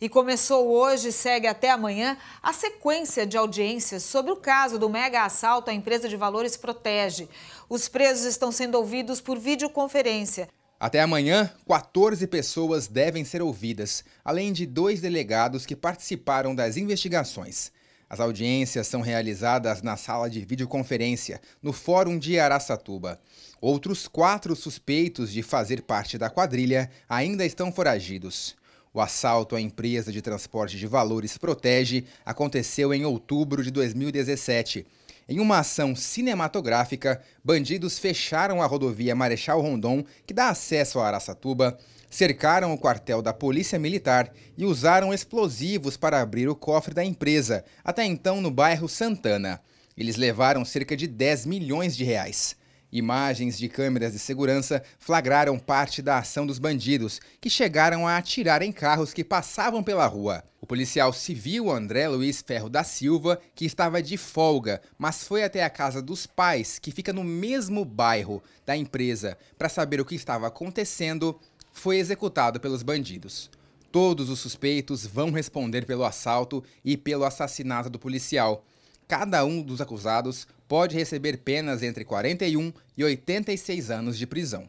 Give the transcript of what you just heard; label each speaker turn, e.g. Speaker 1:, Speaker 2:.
Speaker 1: E começou hoje e segue até amanhã a sequência de audiências sobre o caso do mega assalto à empresa de valores Protege. Os presos estão sendo ouvidos por videoconferência.
Speaker 2: Até amanhã, 14 pessoas devem ser ouvidas, além de dois delegados que participaram das investigações. As audiências são realizadas na sala de videoconferência, no Fórum de Araçatuba. Outros quatro suspeitos de fazer parte da quadrilha ainda estão foragidos. O assalto à empresa de transporte de valores Protege aconteceu em outubro de 2017. Em uma ação cinematográfica, bandidos fecharam a rodovia Marechal Rondon, que dá acesso a Araçatuba, cercaram o quartel da Polícia Militar e usaram explosivos para abrir o cofre da empresa, até então no bairro Santana. Eles levaram cerca de 10 milhões de reais. Imagens de câmeras de segurança flagraram parte da ação dos bandidos, que chegaram a atirar em carros que passavam pela rua. O policial civil André Luiz Ferro da Silva, que estava de folga, mas foi até a casa dos pais, que fica no mesmo bairro da empresa, para saber o que estava acontecendo, foi executado pelos bandidos. Todos os suspeitos vão responder pelo assalto e pelo assassinato do policial cada um dos acusados pode receber penas entre 41 e 86 anos de prisão.